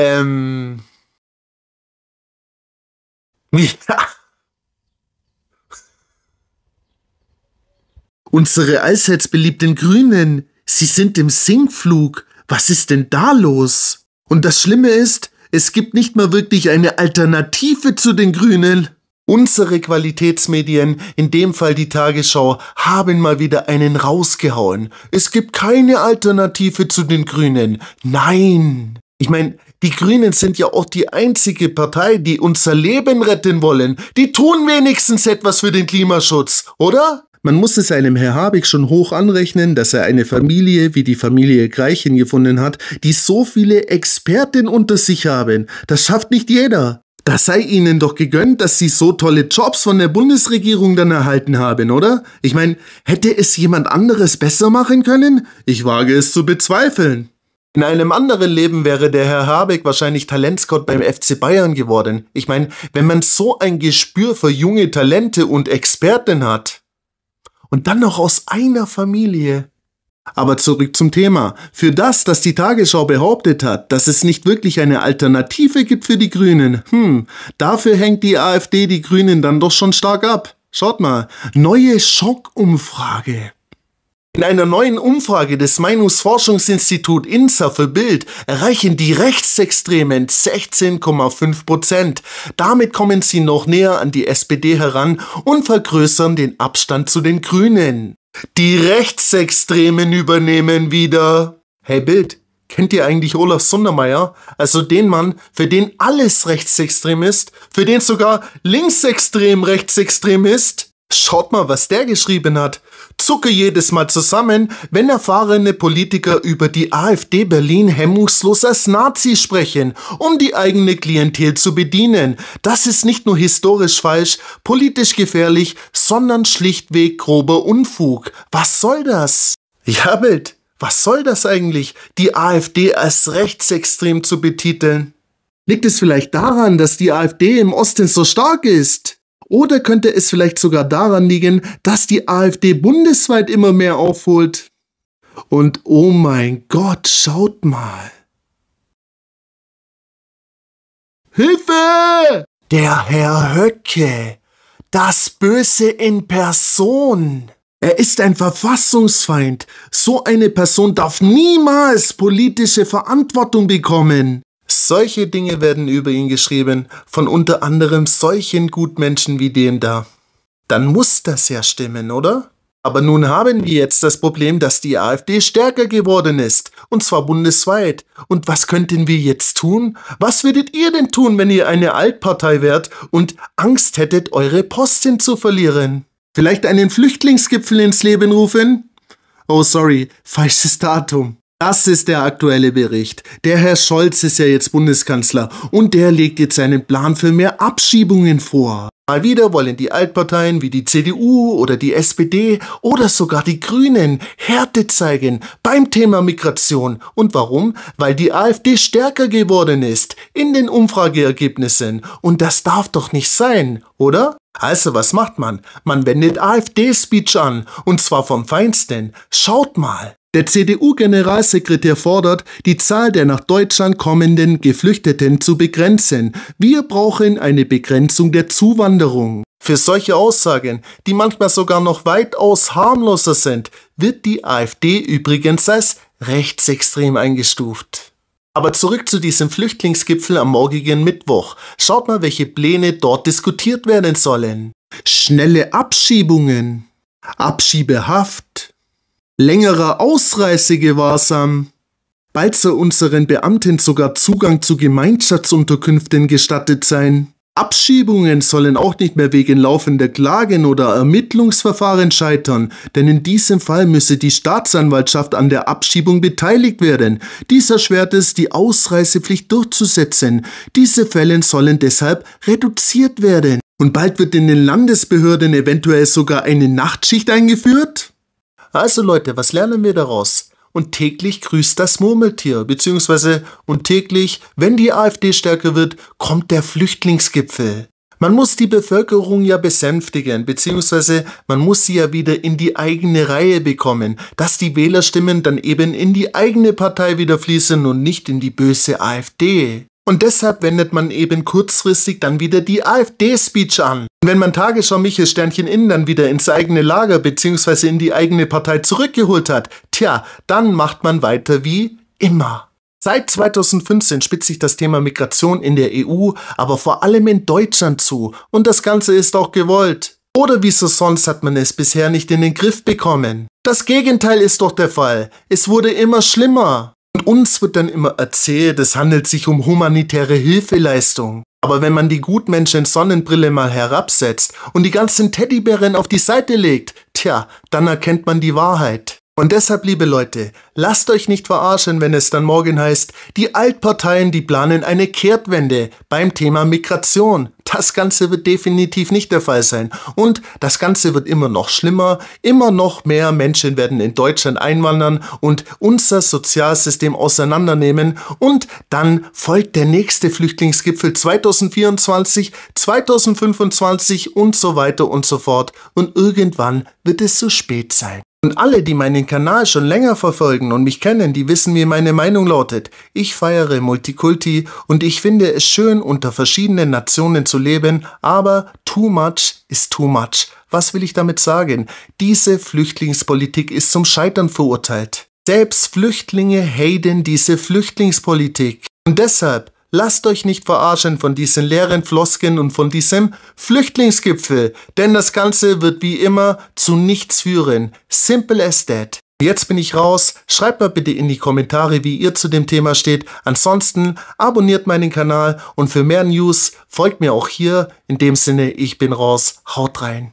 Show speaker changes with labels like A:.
A: Ähm. Ja. Unsere allseits beliebten Grünen, sie sind im Sinkflug. Was ist denn da los? Und das Schlimme ist, es gibt nicht mal wirklich eine Alternative zu den Grünen. Unsere Qualitätsmedien, in dem Fall die Tagesschau, haben mal wieder einen rausgehauen. Es gibt keine Alternative zu den Grünen. Nein. Ich meine, die Grünen sind ja auch die einzige Partei, die unser Leben retten wollen. Die tun wenigstens etwas für den Klimaschutz, oder? Man muss es einem Herr Habig schon hoch anrechnen, dass er eine Familie wie die Familie Greichen gefunden hat, die so viele Experten unter sich haben. Das schafft nicht jeder. Das sei ihnen doch gegönnt, dass sie so tolle Jobs von der Bundesregierung dann erhalten haben, oder? Ich meine, hätte es jemand anderes besser machen können? Ich wage es zu bezweifeln. In einem anderen Leben wäre der Herr Habeck wahrscheinlich Talentscout beim FC Bayern geworden. Ich meine, wenn man so ein Gespür für junge Talente und Experten hat und dann noch aus einer Familie. Aber zurück zum Thema. Für das, dass die Tagesschau behauptet hat, dass es nicht wirklich eine Alternative gibt für die Grünen, hm, dafür hängt die AfD die Grünen dann doch schon stark ab. Schaut mal, neue Schockumfrage. In einer neuen Umfrage des Meinungsforschungsinstitut INSA für Bild erreichen die Rechtsextremen 16,5 Prozent. Damit kommen sie noch näher an die SPD heran und vergrößern den Abstand zu den Grünen. Die Rechtsextremen übernehmen wieder. Hey Bild, Kennt ihr eigentlich Olaf Sundermeier? Also den Mann, für den alles rechtsextrem ist, für den sogar linksextrem rechtsextrem ist? Schaut mal, was der geschrieben hat. Zucke jedes Mal zusammen, wenn erfahrene Politiker über die AfD Berlin hemmungslos als Nazi sprechen, um die eigene Klientel zu bedienen. Das ist nicht nur historisch falsch, politisch gefährlich, sondern schlichtweg grober Unfug. Was soll das? Jabbelt, was soll das eigentlich, die AfD als rechtsextrem zu betiteln? Liegt es vielleicht daran, dass die AfD im Osten so stark ist? Oder könnte es vielleicht sogar daran liegen, dass die AfD bundesweit immer mehr aufholt? Und oh mein Gott, schaut mal. Hilfe! Der Herr Höcke, das Böse in Person. Er ist ein Verfassungsfeind. So eine Person darf niemals politische Verantwortung bekommen. Solche Dinge werden über ihn geschrieben, von unter anderem solchen Gutmenschen wie dem da. Dann muss das ja stimmen, oder? Aber nun haben wir jetzt das Problem, dass die AfD stärker geworden ist, und zwar bundesweit. Und was könnten wir jetzt tun? Was würdet ihr denn tun, wenn ihr eine Altpartei wärt und Angst hättet, eure Posten zu verlieren? Vielleicht einen Flüchtlingsgipfel ins Leben rufen? Oh sorry, falsches Datum. Das ist der aktuelle Bericht. Der Herr Scholz ist ja jetzt Bundeskanzler und der legt jetzt seinen Plan für mehr Abschiebungen vor. Mal wieder wollen die Altparteien wie die CDU oder die SPD oder sogar die Grünen Härte zeigen beim Thema Migration. Und warum? Weil die AfD stärker geworden ist in den Umfrageergebnissen. Und das darf doch nicht sein, oder? Also was macht man? Man wendet AfD-Speech an, und zwar vom Feinsten. Schaut mal. Der CDU-Generalsekretär fordert, die Zahl der nach Deutschland kommenden Geflüchteten zu begrenzen. Wir brauchen eine Begrenzung der Zuwanderung. Für solche Aussagen, die manchmal sogar noch weitaus harmloser sind, wird die AfD übrigens als rechtsextrem eingestuft. Aber zurück zu diesem Flüchtlingsgipfel am morgigen Mittwoch. Schaut mal, welche Pläne dort diskutiert werden sollen. Schnelle Abschiebungen. Abschiebehaft längerer Ausreisegewahrsam. Bald soll unseren Beamten sogar Zugang zu Gemeinschaftsunterkünften gestattet sein. Abschiebungen sollen auch nicht mehr wegen laufender Klagen oder Ermittlungsverfahren scheitern, denn in diesem Fall müsse die Staatsanwaltschaft an der Abschiebung beteiligt werden. Dies erschwert es, die Ausreisepflicht durchzusetzen. Diese Fälle sollen deshalb reduziert werden. Und bald wird in den Landesbehörden eventuell sogar eine Nachtschicht eingeführt? Also Leute, was lernen wir daraus? Und täglich grüßt das Murmeltier, beziehungsweise und täglich, wenn die AfD stärker wird, kommt der Flüchtlingsgipfel. Man muss die Bevölkerung ja besänftigen, beziehungsweise man muss sie ja wieder in die eigene Reihe bekommen, dass die Wählerstimmen dann eben in die eigene Partei wieder fließen und nicht in die böse AfD. Und deshalb wendet man eben kurzfristig dann wieder die AfD-Speech an. Und wenn man Tagesschau Michel Sternchen innen dann wieder ins eigene Lager bzw. in die eigene Partei zurückgeholt hat, tja, dann macht man weiter wie immer. Seit 2015 spitzt sich das Thema Migration in der EU, aber vor allem in Deutschland zu. Und das Ganze ist auch gewollt. Oder wieso sonst hat man es bisher nicht in den Griff bekommen? Das Gegenteil ist doch der Fall. Es wurde immer schlimmer. Und uns wird dann immer erzählt, es handelt sich um humanitäre Hilfeleistung. Aber wenn man die Gutmenschen Sonnenbrille mal herabsetzt und die ganzen Teddybären auf die Seite legt, tja, dann erkennt man die Wahrheit. Und deshalb, liebe Leute, lasst euch nicht verarschen, wenn es dann morgen heißt, die Altparteien, die planen eine Kehrtwende beim Thema Migration. Das Ganze wird definitiv nicht der Fall sein. Und das Ganze wird immer noch schlimmer. Immer noch mehr Menschen werden in Deutschland einwandern und unser Sozialsystem auseinandernehmen. Und dann folgt der nächste Flüchtlingsgipfel 2024, 2025 und so weiter und so fort. Und irgendwann wird es zu so spät sein. Und alle, die meinen Kanal schon länger verfolgen und mich kennen, die wissen, wie meine Meinung lautet. Ich feiere Multikulti und ich finde es schön, unter verschiedenen Nationen zu leben, aber too much is too much. Was will ich damit sagen? Diese Flüchtlingspolitik ist zum Scheitern verurteilt. Selbst Flüchtlinge haten diese Flüchtlingspolitik. Und deshalb Lasst euch nicht verarschen von diesen leeren Flosken und von diesem Flüchtlingsgipfel, denn das Ganze wird wie immer zu nichts führen. Simple as that. Jetzt bin ich raus. Schreibt mal bitte in die Kommentare, wie ihr zu dem Thema steht. Ansonsten abonniert meinen Kanal und für mehr News folgt mir auch hier. In dem Sinne, ich bin raus. Haut rein.